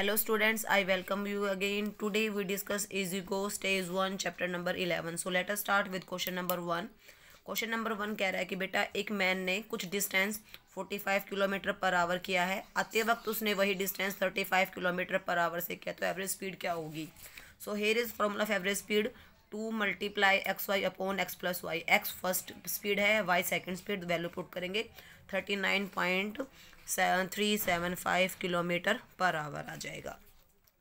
I welcome you again today we discuss is you go stage one chapter number eleven so let us start with question number one question number one कह रहा है कि बेटा एक man ने कुछ distance forty five kilometre per hour किया है आते वक्त उसने वही distance thirty five kilometre per hour से किया तो एवरेज स्पीड क्या होगी so here is formula of average speed two multiply x y upon x plus Y X first speed है Y second speed value put करेंगे thirty nine point seven three seven five kilometre per hour आ जाएगा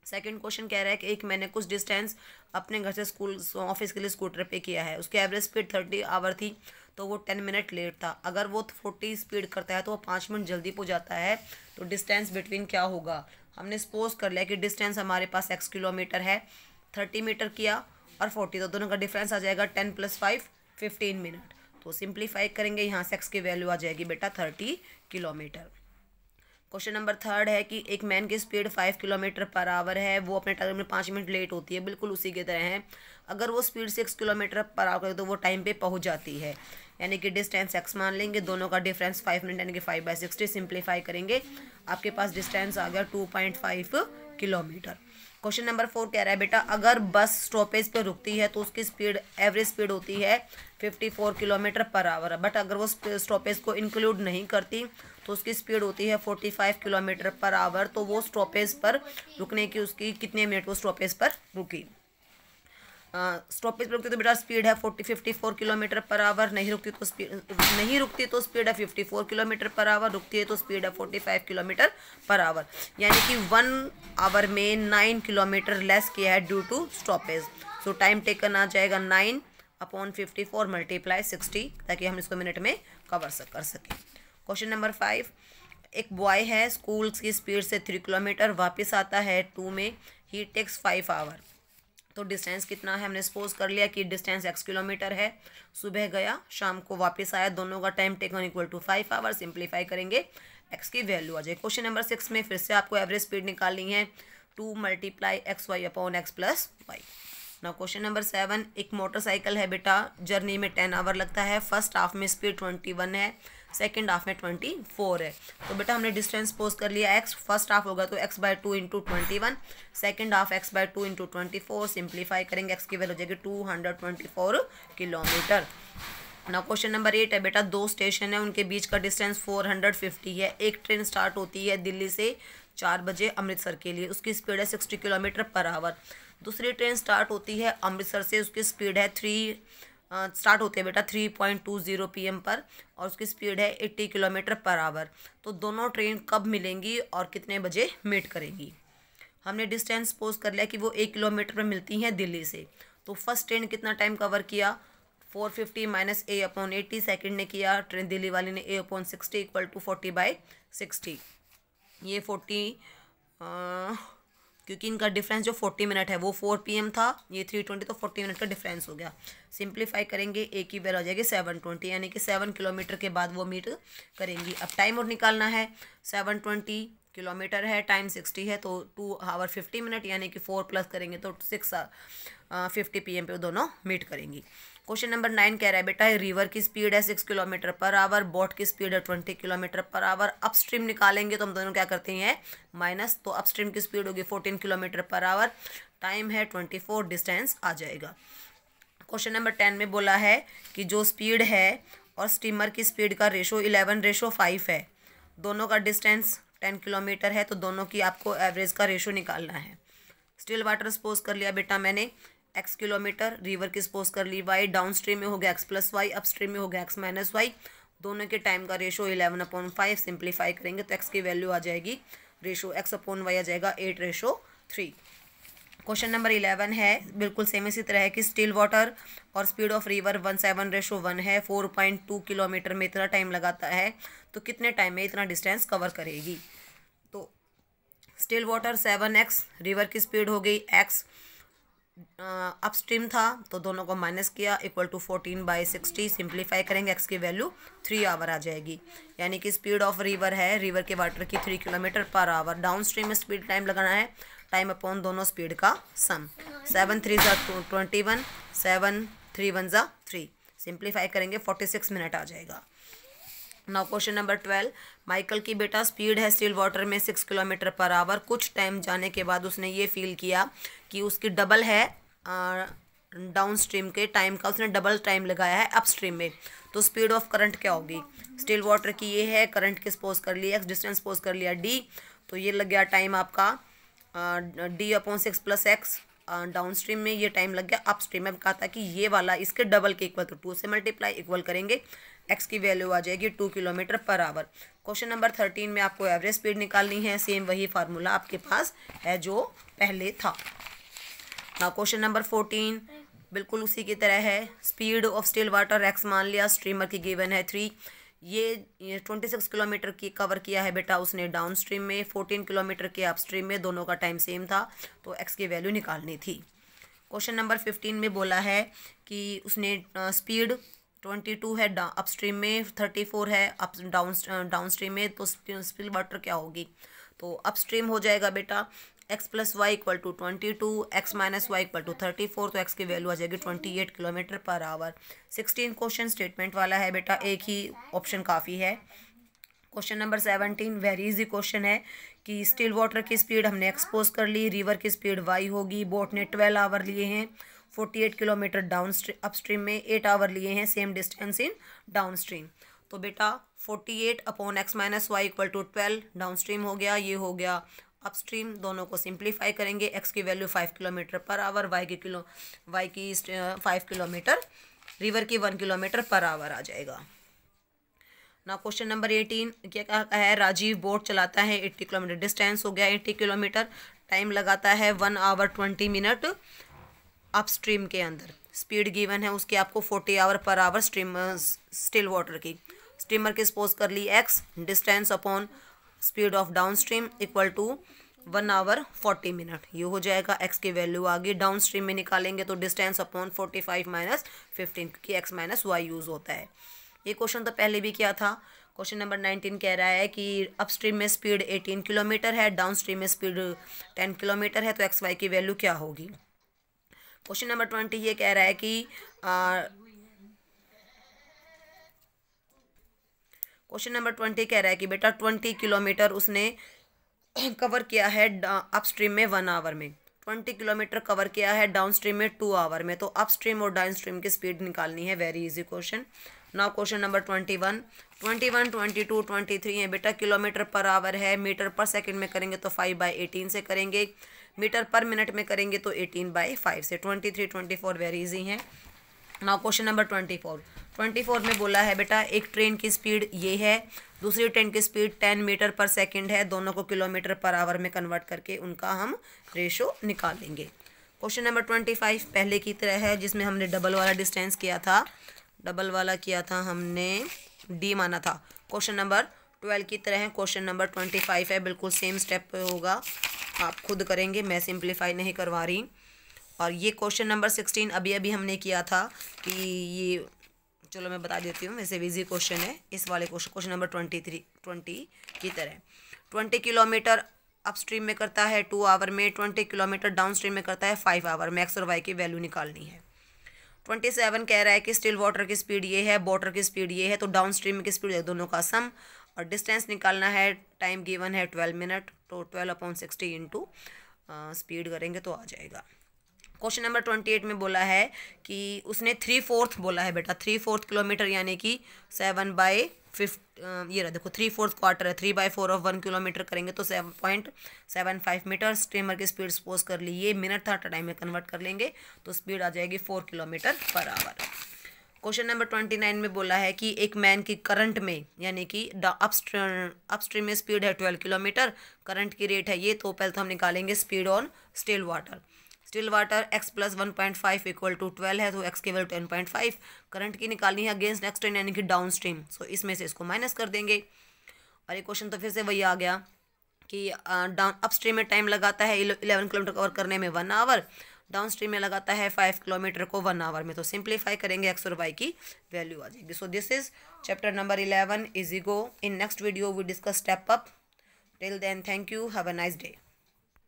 second question कह रहा है कि एक मैंने कुछ डिस्टेंस अपने घर से स्कूल ऑफिस के लिए स्कूटर पे किया है उसकी एवरेज स्पीड थर्टी आवर थी तो वो टेन मिनट लेट था अगर वो फोर्टी स्पीड करता है तो वो पाँच मिनट जल्दी जाता है तो डिस्टेंस बिटवीन क्या होगा हमने सपोज कर लिया कि डिस्टेंस हमारे पास एक्स किलोमीटर है थर्टी मीटर किया और फोर्टी तो दोनों का डिफरेंस आ जाएगा ten plus five fifteen minute तो सिंप्लीफाई करेंगे यहाँ से एक्स की वैल्यू आ जाएगी बेटा thirty kilometre question number third है कि एक मैन की speed five kilometre per hour है वो अपने टाइम में पाँच मिनट लेट होती है बिल्कुल उसी की तरह है अगर वो speed six kilometre per hour करे तो वो टाइम पे पहुंच जाती है यानी कि डिस्टेंस एक्स मान लेंगे दोनों का डिफरेंस फाइव मिनट यानी कि फाइव बाई सिक्सटी सिंप्लीफाई करेंगे आपके पास डिस्टेंस आ गया two point five kilometre question number four कह रहा है बेटा अगर बस स्टॉपेज पर रुकती है तो उसकी स्पीड एवरेज स्पीड होती है fifty four kilometre per hour but अगर वो स्टॉपेज को इंक्लूड नहीं करती तो उसकी स्पीड होती है forty five kilometre per hour तो वो स्टॉपेज पर रुकने की उसकी कितने मिनट वो स्टॉपेज पर रुकी स्टॉपेज पर रुकती तो बेटा स्पीड है forty fifty four kilometre per hour नहीं रुकती तो स्पीड नहीं रुकती तो स्पीड है fifty four kilometre per hour रुकती है तो स्पीड है forty five kilometre per hour यानी कि वन आवर में नाइन किलोमीटर लेस किया है due to stoppage so time taken आ जाएगा nine upon fifty four multiply sixty ताकि हम इसको मिनट में कवर सक कर सकें क्वेश्चन नंबर फाइव एक बॉय है स्कूल की स्पीड से थ्री किलोमीटर वापस आता है टू में ही टेक्स फाइव आवर तो डिस्टेंस कितना है हमने सपोज कर लिया कि डिस्टेंस एक्स किलोमीटर है सुबह गया शाम को वापस आया दोनों का time taken equal to five hour simplify करेंगे एक्स की वैल्यू आ जाए क्वेश्चन नंबर सिक्स में फिर से आपको एवरेज स्पीड निकालनी है two multiply x y upon x plus y ना क्वेश्चन नंबर सेवन एक मोटरसाइकिल है बेटा जर्नी में टेन आवर लगता है फर्स्ट हाफ में स्पीड ट्वेंटी वन है सेकेंड हाफ में ट्वेंटी फोर है तो बेटा हमने डिस्टेंस पोज कर लिया एक्स फर्स्ट हाफ होगा तो x by two into twenty one second half x by two into twenty four simplify करेंगे एक्स की वैल्यू हो जाएगी two hundred twenty four kilometre ना क्वेश्चन नंबर एट है बेटा दो स्टेशन है उनके बीच का डिस्टेंस फोर हंड्रेड फिफ्टी है एक ट्रेन स्टार्ट होती है दिल्ली से चार बजे अमृतसर के लिए उसकी स्पीड है सिक्सटी किलोमीटर पर आवर दूसरी ट्रेन स्टार्ट होती है अमृतसर से उसकी स्पीड है थ्री स्टार्ट होते हैं बेटा three point two zero P M पर और उसकी स्पीड है एट्टी किलोमीटर पर आवर तो दोनों ट्रेन कब मिलेंगी और कितने बजे मीट करेंगी हमने डिस्टेंस पोज कर लिया कि वो एक किलोमीटर पर मिलती हैं दिल्ली से तो फर्स्ट ट्रेन कितना टाइम कवर किया four fifty minus A upon eighty second ने किया ट्रेन दिल्ली वाली ने A upon sixty equal to forty by sixty ये फोर्टी क्योंकि इनका डिफरेंस जो फोर्टी मिनट है वो फोर पी एम था ये थ्री ट्वेंटी तो फोर्टी मिनट का डिफरेंस हो गया सिंप्लीफाई करेंगे ए की वैल्यू आ जाएगी सेवन ट्वेंटी यानी कि सेवन किलोमीटर के बाद वो मीट करेंगी अब टाइम और निकालना है सेवन ट्वेंटी किलोमीटर है टाइम सिक्सटी है तो टू आवर फिफ्टी मिनट यानी कि फोर प्लस करेंगे तो सिक्स फिफ्टी पी एम पे वो दोनों मीट करेंगी क्वेश्चन नंबर नाइन कह रहा है बेटा रिवर की स्पीड है six kilometre per hour boat की स्पीड है twenty kilometre per hour upstream निकालेंगे तो हम दोनों क्या करते हैं माइनस तो अपस्ट्रीम की स्पीड होगी fourteen kilometre per hour time है ट्वेंटी फोर डिस्टेंस आ जाएगा क्वेश्चन नंबर टेन में बोला है कि जो स्पीड है और स्टीमर की स्पीड का रेशो इलेवन रेशो फाइव है दोनों का डिस्टेंस टेन किलोमीटर है तो दोनों की आपको एवरेज का रेशो निकालना है स्टिल वाटर सपोज कर लिया बेटा मैंने एक्स किलोमीटर रिवर की स्पोज कर ली वाई डाउन स्ट्रीम में हो गया x plus y upstream में हो गया एक्स माइनस वाई दोनों के टाइम का ratio eleven upon five simplify करेंगे तो एक्स की वैल्यू आ जाएगी रेशो एक्स अपॉन वाई आ जाएगा eight ratio three question number eleven है बिल्कुल सेम इसी तरह है कि स्टील वाटर और speed of river one seven ratio one है फोर पॉइंट टू किलोमीटर में इतना टाइम लगाता है तो कितने टाइम में इतना डिस्टेंस कवर करेगी तो still water seven x river की स्पीड हो गई एक्स अपस्ट्रीम था तो दोनों को माइनस किया equal to fourteen by sixty simplify करेंगे एक्स की वैल्यू थ्री आवर आ जाएगी यानी कि स्पीड ऑफ रिवर है रिवर के वाटर की three kilometre per hour downstream में स्पीड टाइम लगाना है टाइम अपॉन दोनों स्पीड का सम सेवन थ्री ज़ा twenty one seven three one ज़ा थ्री सिंप्लीफाई करेंगे फोर्टी सिक्स मिनट आ जाएगा नौ क्वेश्चन नंबर ट्वेल्व माइकल की बेटा स्पीड है स्टील वाटर में सिक्स किलोमीटर पर आवर कुछ टाइम जाने के बाद उसने ये फील किया कि उसकी डबल है डाउन स्ट्रीम के टाइम का उसने डबल टाइम लगाया है अप स्ट्रीम में तो स्पीड ऑफ करंट क्या होगी स्टिल वाटर की ये है करंट किस पोज कर लिया एक्स डिस्टेंस पोज कर लिया डी तो ये लग गया टाइम आपका D upon six plus x downstream में ये टाइम लग गया अप स्ट्रीम में कहा था कि ये वाला इसके डबल के इक्वल तो टू से मल्टीप्लाई इक्वल करेंगे एक्स की वैल्यू आ जाएगी two kilometre per hour question number thirteen में आपको एवरेज स्पीड निकालनी है सेम वही फार्मूला आपके पास है जो पहले था नाउ क्वेश्चन नंबर फोर्टीन बिल्कुल उसी की तरह है speed of still water x मान लिया स्ट्रीमर की गिवन है थ्री ये ट्वेंटी सिक्स किलोमीटर की कवर किया है बेटा उसने डाउन स्ट्रीम में फोर्टीन किलोमीटर के अपस्ट्रीम में दोनों का टाइम सेम था तो एक्स की वैल्यू निकालनी थी क्वेश्चन नंबर फिफ्टीन में बोला है कि उसने स्पीड ट्वेंटी टू है अपस्ट्रीम में थर्टी फोर है अप डाउन डाउन स्ट्रीम में तो स्पिल वाटर क्या होगी तो अपस्ट्रीम हो जाएगा बेटा x plus y equal to twenty two x minus y equal to thirty four तो एक्स की वैल्यू आ जाएगी twenty eight kilometre per hour sixteen question statement वाला है बेटा एक ही ऑप्शन काफ़ी है question number seventeen very easy question है कि स्टील वाटर की स्पीड हमने एक्सपोज कर ली रिवर की स्पीड वाई होगी बोट ने ट्वेल्व आवर लिए हैं forty eight kilometre down upstream में एट आवर लिए हैं same distance in downstream तो बेटा forty eight upon x minus y equal to twelve downstream हो गया ये हो गया अपस्ट्रीम दोनों को सिंप्लीफाई करेंगे एक्स की value five kilometre per hour y की किलो वाई की फाइव किलोमीटर रिवर की वन किलोमीटर पर आवर आ जाएगा ना क्वेश्चन नंबर एटीन क्या कहा है राजीव बोट चलाता है एट्टी किलोमीटर डिस्टेंस हो गया एट्टी किलोमीटर टाइम लगाता है one hour twenty minute upstream के अंदर स्पीड गिवन है उसकी आपको forty hour per hour stream still water की स्टीमर की सपोज कर ली x distance upon speed of downstream equal to one hour forty minute ये हो जाएगा एक्स की वैल्यू आगे डाउन स्ट्रीम में निकालेंगे तो distance upon forty five minus fifteen क्योंकि एक्स माइनस वाई यूज़ होता है ये क्वेश्चन तो पहले भी किया था क्वेश्चन नंबर नाइनटीन कह रहा है कि अपस्ट्रीम में स्पीड एटीन किलोमीटर है डाउन स्ट्रीम में स्पीड टेन किलोमीटर है तो एक्स वाई की वैल्यू क्या होगी क्वेश्चन नंबर ट्वेंटी ये कह रहा है कि क्वेश्चन नंबर ट्वेंटी कह रहा है कि बेटा ट्वेंटी किलोमीटर उसने कवर किया है अपस्ट्रीम में वन आवर में ट्वेंटी किलोमीटर कवर किया है डाउन स्ट्रीम में टू आवर में तो अपस्ट्रीम और डाउन स्ट्रीम की स्पीड निकालनी है very easy question now question number twenty one twenty one twenty two twenty three है बेटा किलोमीटर पर आवर है मीटर पर सेकंड में करेंगे तो फाइव बाई एटीन से करेंगे मीटर पर मिनट में करेंगे तो एटीन बाई फाइव से twenty three twenty four very easy है now question number twenty four twenty four में बोला है बेटा एक ट्रेन की स्पीड ये है दूसरी ट्रेन की speed ten metre per second है दोनों को किलोमीटर पर आवर में कन्वर्ट करके उनका हम रेशो निकालेंगे क्वेश्चन नंबर ट्वेंटी फाइव पहले की तरह है जिसमें हमने डबल वाला डिस्टेंस किया था डबल वाला किया था हमने डी माना था क्वेश्चन नंबर ट्वेल्व की तरह है क्वेश्चन नंबर ट्वेंटी फाइव है बिल्कुल सेम स्टेप होगा आप खुद करेंगे मैं सिंप्लीफाई नहीं करवा रही और ये क्वेश्चन नंबर सिक्सटीन अभी अभी हमने किया था कि ये चलो मैं बता देती हूँ वैसे इजी क्वेश्चन है इस वाले question question number twenty three twenty की तरह ट्वेंटी किलोमीटर अपस्ट्रीम में करता है टू आवर में ट्वेंटी किलोमीटर डाउनस्ट्रीम में करता है फाइव आवर में एक्स और वाई की वैल्यू निकालनी है ट्वेंटी सेवन कह रहा है कि स्टिल वाटर की स्पीड ये है वाटर की स्पीड ये है तो डाउन स्ट्रीम में की स्पीड है दोनों का सम और डिस्टेंस निकालना है टाइम गिवन है ट्वेल्व मिनट तो twelve upon sixty into speed करेंगे तो आ जाएगा क्वेश्चन नंबर ट्वेंटी एट में बोला है कि उसने थ्री फोर्थ बोला है बेटा थ्री फोर्थ किलोमीटर यानी कि सेवन बाई फिफ्ट ये रहा देखो थ्री फोर्थ क्वार्टर है three by four of one kilometre करेंगे तो seven point seven five metre streamer की स्पीड सपोज कर ली ये मिनट था टाइम में कन्वर्ट कर लेंगे तो स्पीड आ जाएगी four kilometre per hour question number twenty nine में बोला है कि एक मैन की करंट में यानी कि अपस्ट्रीम में स्पीड है ट्वेल्व किलोमीटर करंट की रेट है ये तो पहले तो हम निकालेंगे speed on still water still water x plus one point five equal to twelve है तो एक्स केवल टेन पॉइंट फाइव करंट की निकालनी है अगेंस्ट नेक्स्ट ट्रेन यानी कि डाउन स्ट्रीम सो इसमें से इसको माइनस कर देंगे और ये क्वेश्चन तो फिर से वही आ गया कि डाउन अप स्ट्रीम में टाइम लगाता है इलेवन किलोमीटर कवर करने में वन आवर डाउन स्ट्रीम में लगाता है फाइव किलोमीटर को वन आवर में तो सिंप्लीफाई करेंगे एक्स और वाई की वैल्यू आ जाएगी so this is chapter number eleven easy go in next video we discuss step up till then thank you have a nice day